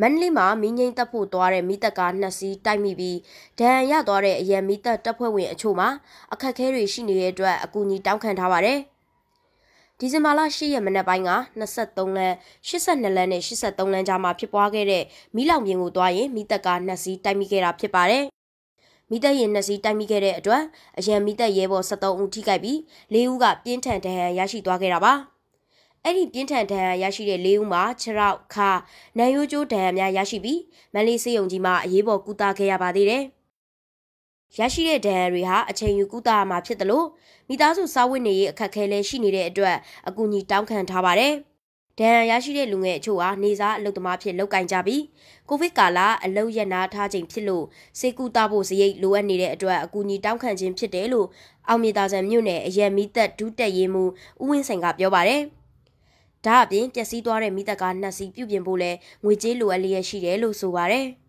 မန္တလေးမှာမီးငိမ့်တက်ဖို့သွားတဲ့မီးတက်ကားနှစ်စီးတိုက်မိပြီးဒဏ်ရသွားတဲ့အရန်မီးတက်တပ်ဖွဲ့ဝင်အချို့မှာအခက်အခဲတွေရှိနေတဲ့အတွက်အကူအညီတောင်းခံထားပါတယ်။ဒီဇင်ဘာလ10ရက်မနက်ပိုင်းက23လမ်း82လမ်းနဲ့83လမ်းကြားမှာဖြစ်ပွားခဲ့တဲ့မီးလောင်ပြင်ကိုသွားရင်မီးတက်ကားနှစ်စီးတိုက်မိခဲ့တာဖြစ်ပါတယ်။မိသက်ရင်နှစ်စီးတိုက်မိခဲ့တဲ့အတွက်အရန်မိသက်ရဲဘော်73ဦးထိခိုက်ပြီး၄ဦးက ပြင်းထန်ဒဏ်ရာရရှိသွားခဲ့တာပါ။အဲ့ဒီပြင်းထန်ဒဏ်ရာရရှိတဲ့၄ဦးမှာခြေထောက်ခနံရိုးကျိုးဒဏ်ရာများရရှိပြီးမန္တလေးစေယုံကြီးမှာအရေးပေါ်ကုသခဲ့ရပါသေးတယ်။ရရှိတဲ့ဒဏ်ရာတွေဟာအချိန်ယူကုသရမှာဖြစ်တယ်လို့မိသားစုစာဝတ်နေရေးအခက်အခဲလည်းရှိနေတဲ့အတွက်အကူအညီတောင်းခံထားပါတယ်။ဒဏ်ရာရရှိတဲ့လူငယ်အချို့ဟာနေစားအလုပ်သမားဖြစ်လုပ်ကင်ကြပြီးကိုဗစ်ကာလအလုပ်ရပ်နားထားချိန်ဖြစ်လို့စေကူတာဖို့စရိတ်လိုအပ်နေတဲ့အတွက်အကူအညီတောင်းခံခြင်းဖြစ်တယ်လို့အောင်မြေသာဆန်မြို့နယ်အရန်မီသက်ဒုတက်ရေးမှူးဦးဝင်းဆိုင်ကပြောပါတယ်။။ဒါအပြင်ပျက်စီးသွားတဲ့မိသက်ကားနှစ်စီးပြုပြင်ဖို့လည်းငွေကြေးလိုအပ်လျက်ရှိတယ်လို့ဆိုပါရယ်။